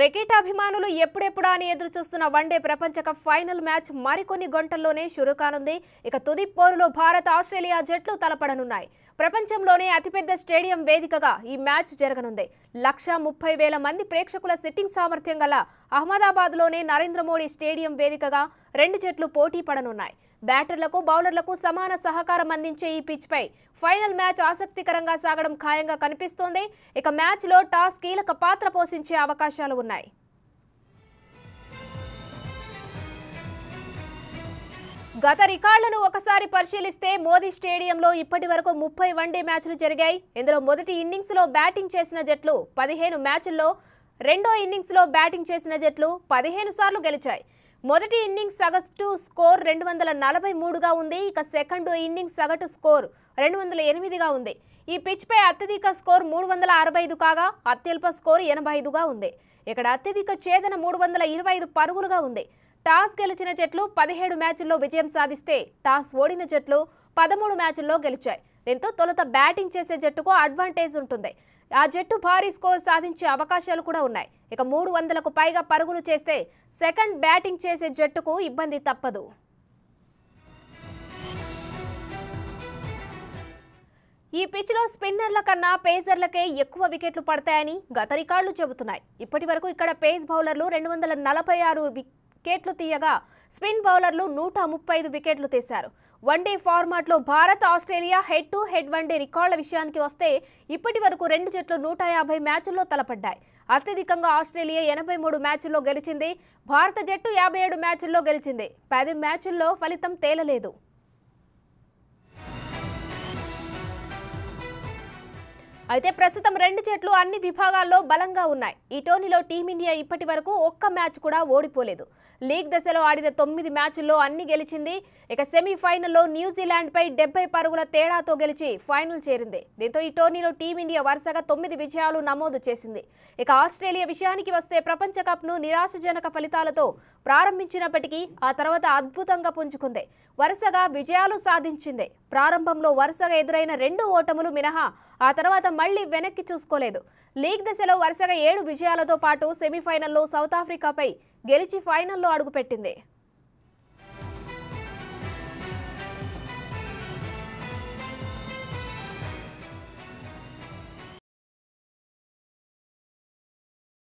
cricket అభిమానులు ఎప్పుడెప్పుడా అని ఎదురు చూస్తున్న వన్డే ప్రపంచ కప్ ఫైనల్ మ్యాచ్ మరికొన్ని గంటల్లోనే షురు కానుంది ఇక తుది పోరులో భారత్ ఆస్ట్రేలియా జట్లు తలపడనున్నాయి ప్రపంచంలోనే అతిపెద్ద స్టేడియం వేదికగా ఈ మ్యాచ్ జరగనుంది లక్షా ముప్పై వేల మంది ప్రేక్షకుల సిట్టింగ్ సామర్థ్యం గల అహ్మదాబాద్లోనే నరేంద్ర మోడీ స్టేడియం వేదికగా రెండు జట్లు పోటీ పడనున్నాయి బ్యాటర్లకు బౌలర్లకు సమాన సహకారం అందించే ఈ పిచ్పై ఫైనల్ మ్యాచ్ ఆసక్తికరంగా సాగడం ఖాయంగా కనిపిస్తోంది ఇక మ్యాచ్లో టాస్ కీలక పాత్ర పోషించే అవకాశాలు ఉన్నాయి గత రికార్డులను ఒకసారి పరిశీలిస్తే మోదీ స్టేడియంలో ఇప్పటి వరకు ముప్పై వన్డే మ్యాచ్లు జరిగాయి ఇందులో మొదటి ఇన్నింగ్స్లో బ్యాటింగ్ చేసిన జట్లు పదిహేను మ్యాచ్ల్లో రెండో ఇన్నింగ్స్లో బ్యాటింగ్ చేసిన జట్లు పదిహేను సార్లు గెలిచాయి మొదటి ఇన్నింగ్స్ సగటు స్కోర్ రెండు వందల నలభై మూడుగా ఉంది ఇక సెకండ్ ఇన్నింగ్స్ సగటు స్కోర్ రెండు వందల ఎనిమిదిగా ఉంది ఈ పిచ్పై అత్యధిక స్కోర్ మూడు వందల అరవై ఐదు కాగా అత్యల్ప స్కోర్ ఎనభై ఐదుగా ఉంది ఇక్కడ అత్యధిక ఛేదన మూడు వందల ఇరవై ఐదు పరుగులుగా ఉంది టాస్ గెలిచిన జట్లు పదిహేడు మ్యాచ్ల్లో విజయం సాధిస్తే టాస్ ఓడిన జట్లు పదమూడు మ్యాచ్ల్లో గెలిచాయి దీంతో తొలుత బ్యాటింగ్ చేసే జట్టుకు అడ్వాంటేజ్ ఉంటుంది ఆ జట్టు భారీ స్కోర్ సాధించే అవకాశాలు కూడా ఉన్నాయి ఇక మూడు వందలకు పైగా పరుగులు చేస్తే సెకండ్ బ్యాటింగ్ చేసే జట్టుకు ఇబ్బంది తప్పదు ఈ పిచ్లో స్పిన్నర్ల కన్నా పేసర్లకే ఎక్కువ వికెట్లు పడతాయని గత రికార్డులు చెబుతున్నాయి ఇప్పటి వరకు ఇక్కడ పేస్ బౌలర్లు రెండు వందల నలభై ఆరు వికెట్లు తీయగా స్పిన్ బౌలర్లు నూట ముప్పై ఐదు వికెట్లు తీశారు వన్డే ఫార్మాట్లో Bharat Australia head to head one day రికార్డుల విషయానికి వస్తే ఇప్పటి వరకు రెండు జట్లు నూట యాభై మ్యాచుల్లో తలపడ్డాయి అత్యధికంగా ఆస్ట్రేలియా ఎనభై మూడు మ్యాచుల్లో గెలిచింది భారత జట్టు యాభై ఏడు మ్యాచుల్లో గెలిచింది పది మ్యాచుల్లో ఫలితం తేలలేదు అయితే ప్రస్తుతం రెండు జట్లు అన్ని విభాగాల్లో బలంగా ఉన్నాయి ఈ టోర్నీలో టీమిండియా ఇప్పటి వరకు ఒక్క మ్యాచ్ కూడా ఓడిపోలేదు లీగ్ దశలో ఆడిన తొమ్మిది మ్యాచ్ల్లో అన్ని గెలిచింది ఇక సెమీఫైనల్లో న్యూజిలాండ్పై డెబ్బై పరుగుల తేడాతో గెలిచి ఫైనల్ చేరింది దీంతో ఈ టోర్నీలో టీమిండియా వరుసగా తొమ్మిది విజయాలు నమోదు చేసింది ఇక ఆస్ట్రేలియా విషయానికి వస్తే ప్రపంచ కప్ను నిరాశజనక ఫలితాలతో ప్రారంభించినప్పటికీ ఆ తర్వాత అద్భుతంగా పుంజుకుంది వరుసగా విజయాలు సాధించింది ప్రారంభంలో వరుసగా ఎదురైన రెండు ఓటములు మినహా ఆ తర్వాత మళ్లీ వెనక్కి చూసుకోలేదు లీగ్ దశలో వరుసగా ఏడు విజయాలతో పాటు సెమీఫైనల్లో సౌత్ ఆఫ్రికాపై గెలిచి ఫైనల్లో అడుగుపెట్టింది